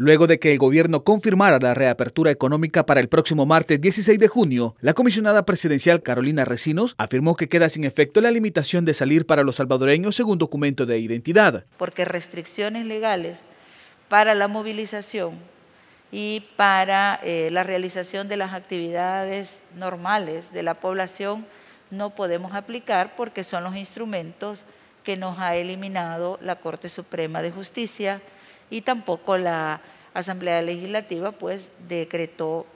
Luego de que el gobierno confirmara la reapertura económica para el próximo martes 16 de junio, la comisionada presidencial Carolina Recinos afirmó que queda sin efecto la limitación de salir para los salvadoreños según documento de identidad. Porque restricciones legales para la movilización y para eh, la realización de las actividades normales de la población no podemos aplicar porque son los instrumentos que nos ha eliminado la Corte Suprema de Justicia y tampoco la Asamblea Legislativa pues decretó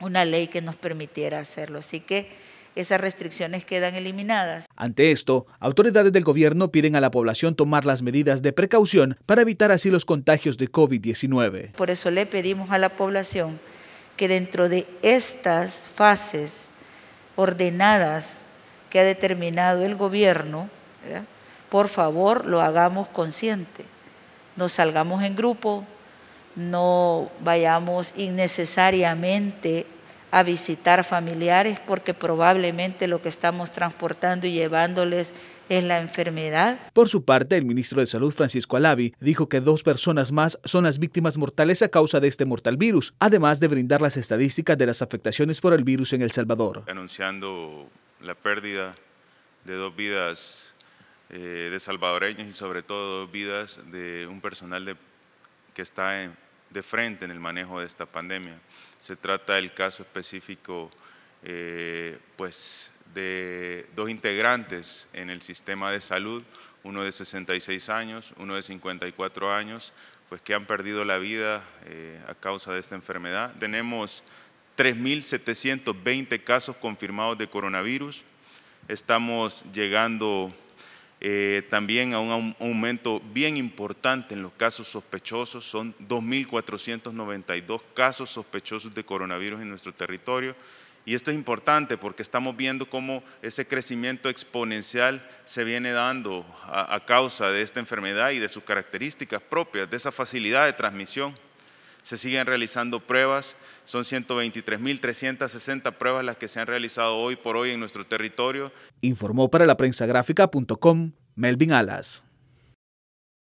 una ley que nos permitiera hacerlo. Así que esas restricciones quedan eliminadas. Ante esto, autoridades del gobierno piden a la población tomar las medidas de precaución para evitar así los contagios de COVID-19. Por eso le pedimos a la población que dentro de estas fases ordenadas que ha determinado el gobierno, por favor lo hagamos consciente no salgamos en grupo, no vayamos innecesariamente a visitar familiares porque probablemente lo que estamos transportando y llevándoles es la enfermedad. Por su parte, el ministro de Salud, Francisco Alavi, dijo que dos personas más son las víctimas mortales a causa de este mortal virus, además de brindar las estadísticas de las afectaciones por el virus en El Salvador. Anunciando la pérdida de dos vidas eh, de salvadoreños y sobre todo vidas de un personal que está de frente en el manejo de esta pandemia. Se trata del caso específico eh, pues, de dos integrantes en el sistema de salud, uno de 66 años, uno de 54 años, pues que han perdido la vida eh, a causa de esta enfermedad. Tenemos 3.720 casos confirmados de coronavirus. Estamos llegando eh, también a un aumento bien importante en los casos sospechosos. Son 2.492 casos sospechosos de coronavirus en nuestro territorio. Y esto es importante porque estamos viendo cómo ese crecimiento exponencial se viene dando a, causa de esta enfermedad y de sus características propias, de esa facilidad de transmisión. Se siguen realizando pruebas, son 123.360 pruebas las que se han realizado hoy por hoy en nuestro territorio. Informó para la prensa Melvin Alas.